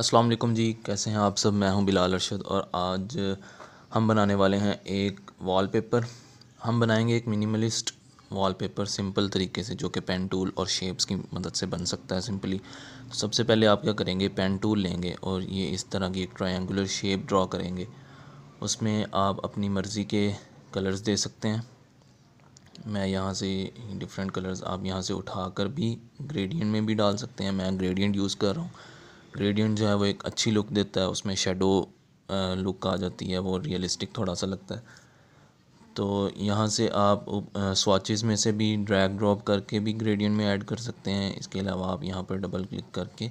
अस्सलाम वालेकुम जी कैसे हैं आप सब मैं हूं बिलाल अरशद और आज हम बनाने वाले हैं एक वॉलपेपर हम बनाएंगे एक मिनिमलिस्ट वॉलपेपर सिंपल तरीके से जो कि पेन टूल और शेप्स की मदद से बन सकता है सिंपली तो सबसे पहले आप क्या करेंगे पेन टूल लेंगे और ये इस तरह की एक ट्रायंगुलर शेप ड्रा करेंगे उसमें आप अपनी मर्ज़ी के कलर्स दे सकते हैं मैं यहाँ से डिफरेंट कलर्स आप यहाँ से उठाकर भी ग्रेडियंट में भी डाल सकते हैं मैं ग्रेडियंट यूज़ कर रहा हूँ ग्रेडियंट जो है वो एक अच्छी लुक देता है उसमें शेडो लुक आ जाती है वो रियलिस्टिक थोड़ा सा लगता है तो यहाँ से आप स्वाचेस में से भी ड्रैग ड्रॉप करके भी ग्रेडियंट में ऐड कर सकते हैं इसके अलावा आप यहाँ पर डबल क्लिक करके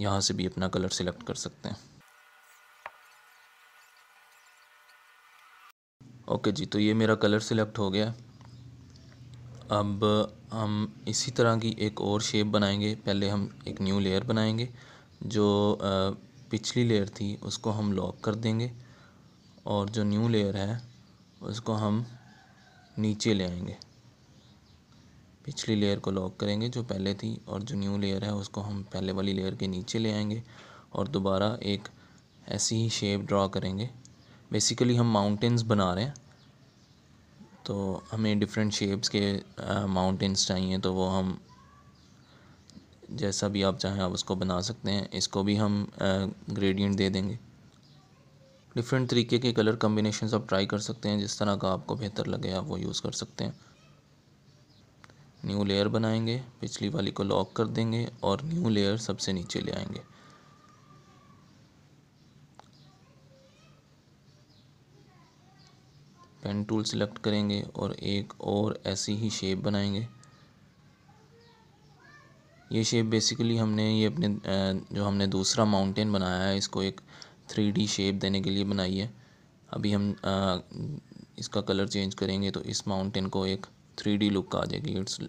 यहाँ से भी अपना कलर सेलेक्ट कर सकते हैं ओके जी तो ये मेरा कलर सेलेक्ट हो गया अब हम इसी तरह की एक और शेप बनाएंगे पहले हम एक न्यू लेयर बनाएंगे जो पिछली लेयर थी उसको हम लॉक कर देंगे और जो न्यू लेयर है उसको हम नीचे ले आएंगे पिछली लेयर को लॉक करेंगे जो पहले थी और जो न्यू लेयर है उसको हम पहले वाली लेयर के नीचे ले आएंगे और दोबारा एक ऐसी ही शेप ड्रा करेंगे बेसिकली हम माउंटेंस बना रहे हैं तो हमें डिफरेंट शेप्स के माउंटेंस चाहिए तो वो हम जैसा भी आप चाहें आप उसको बना सकते हैं इसको भी हम ग्रेडियंट दे देंगे डिफरेंट तरीके के कलर कम्बिनेशन आप ट्राई कर सकते हैं जिस तरह का आपको बेहतर लगे आप वो यूज़ कर सकते हैं न्यू लेयर बनाएंगे पिछली वाली को लॉक कर देंगे और न्यू लेयर सबसे नीचे ले आएंगे पेन टूल सेलेक्ट करेंगे और एक और ऐसी ही शेप बनाएंगे ये शेप बेसिकली हमने ये अपने जो हमने दूसरा माउंटेन बनाया है इसको एक थ्री शेप देने के लिए बनाई है अभी हम इसका कलर चेंज करेंगे तो इस माउंटेन को एक थ्री डी लुक आ जाएगी it's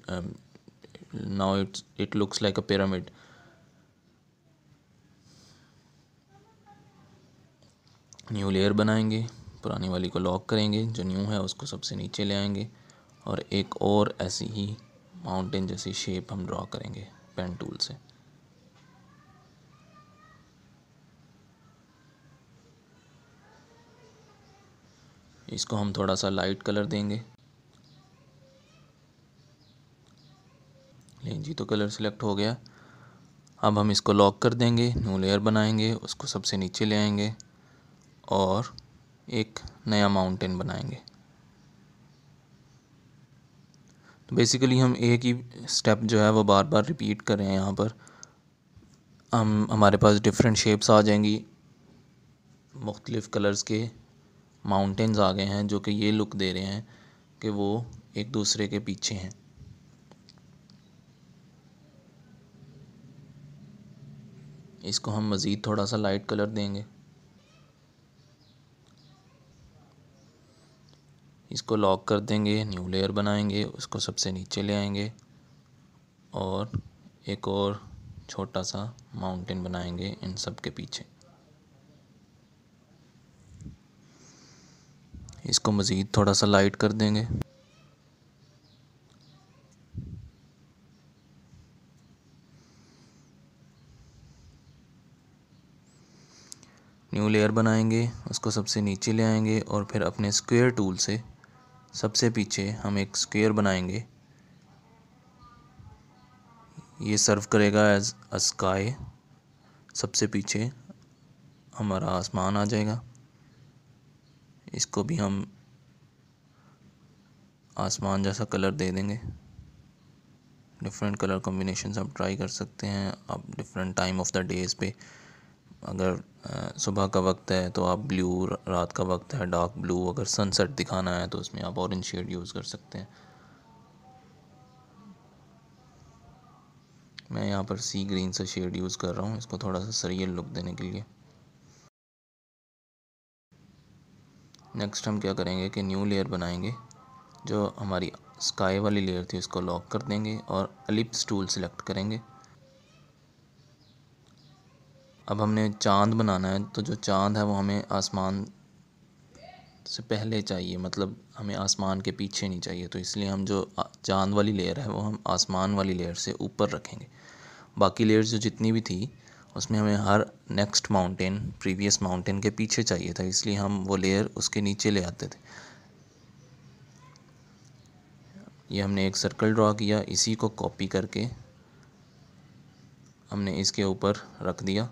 now it's it looks like a pyramid new layer बनाएंगे पुरानी वाली को लॉक करेंगे जो न्यू है उसको सबसे नीचे ले आएंगे और एक और ऐसी ही माउंटेन जैसी शेप हम ड्रॉ करेंगे पेन टूल से इसको हम थोड़ा सा लाइट कलर देंगे लें जी तो कलर सिलेक्ट हो गया अब हम इसको लॉक कर देंगे न्यू लेयर बनाएंगे उसको सबसे नीचे ले आएंगे और एक नया माउंटेन बनाएंगे तो बेसिकली हम एक ही स्टेप जो है वो बार बार रिपीट कर रहे हैं यहाँ पर हम हमारे पास डिफरेंट शेप्स आ जाएंगी मुख्तलिफ़ कलर्स के माउंटेन्स आ गए हैं जो कि ये लुक दे रहे हैं कि वो एक दूसरे के पीछे हैं इसको हम मज़ीद थोड़ा सा लाइट कलर देंगे इसको लॉक कर देंगे न्यू लेयर बनाएंगे उसको सबसे नीचे ले आएंगे और एक और छोटा सा माउंटेन बनाएंगे इन सब के पीछे इसको मज़ीद थोड़ा सा लाइट कर देंगे न्यू लेयर बनाएंगे उसको सबसे नीचे ले आएंगे और फिर अपने स्क्वायर टूल से सबसे पीछे हम एक स्क्वेयर बनाएंगे ये सर्व करेगा एज अ स्काई सबसे पीछे हमारा आसमान आ जाएगा इसको भी हम आसमान जैसा कलर दे देंगे डिफरेंट कलर कॉम्बिनेशन आप ट्राई कर सकते हैं आप different time of the days पे अगर सुबह का वक्त है तो आप ब्लू रात का वक्त है डार्क ब्लू अगर सनसेट दिखाना है तो उसमें आप ऑरेंज शेड यूज़ कर सकते हैं मैं यहाँ पर सी ग्रीन से शेड यूज़ कर रहा हूँ इसको थोड़ा सा सरियल लुक देने के लिए नेक्स्ट हम क्या करेंगे कि न्यू लेयर बनाएंगे जो हमारी स्काई वाली लेयर थी उसको लॉक कर देंगे और अलिप्स टूल सेलेक्ट करेंगे अब हमने चाँद बनाना है तो जो चाँद है वो हमें आसमान से पहले चाहिए मतलब हमें आसमान के पीछे नहीं चाहिए तो इसलिए हम जो चाँद वाली लेयर है वो हम आसमान वाली लेयर से ऊपर रखेंगे बाकी लेयर्स जो जितनी भी थी उसमें हमें हर नेक्स्ट माउंटेन प्रीवियस माउंटेन के पीछे चाहिए था इसलिए हम वो लेयर उसके नीचे ले आते थे ये हमने एक सर्कल ड्रा किया इसी को कॉपी करके हमने इसके ऊपर रख दिया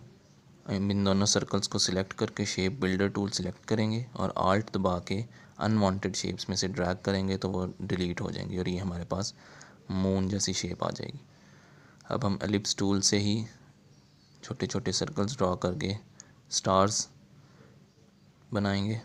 इन दोनों सर्कल्स को सिलेक्ट करके शेप बिल्डर टूल सिलेक्ट करेंगे और आल्ट दबा के अनवांटेड शेप्स में से ड्रैग करेंगे तो वो डिलीट हो जाएंगी और ये हमारे पास मून जैसी शेप आ जाएगी अब हम एलिप्स टूल से ही छोटे छोटे सर्कल्स ड्रा करके स्टार्स बनाएंगे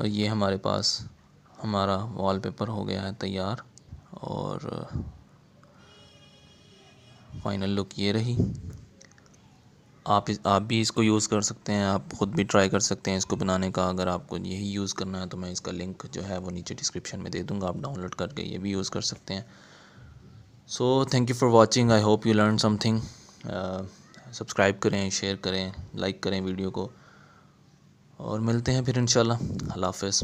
और ये हमारे पास हमारा वॉलपेपर हो गया है तैयार और फाइनल uh, लुक ये रही आप इस आप भी इसको यूज़ कर सकते हैं आप ख़ुद भी ट्राई कर सकते हैं इसको बनाने का अगर आपको यही यूज़ करना है तो मैं इसका लिंक जो है वो नीचे डिस्क्रिप्शन में दे दूँगा आप डाउनलोड करके ये भी यूज़ कर सकते हैं so thank you for watching I hope you learn something subscribe करें शेयर करें लाइक करें वीडियो को और मिलते हैं फिर इंशाल्लाह अल्लाह हाफिज़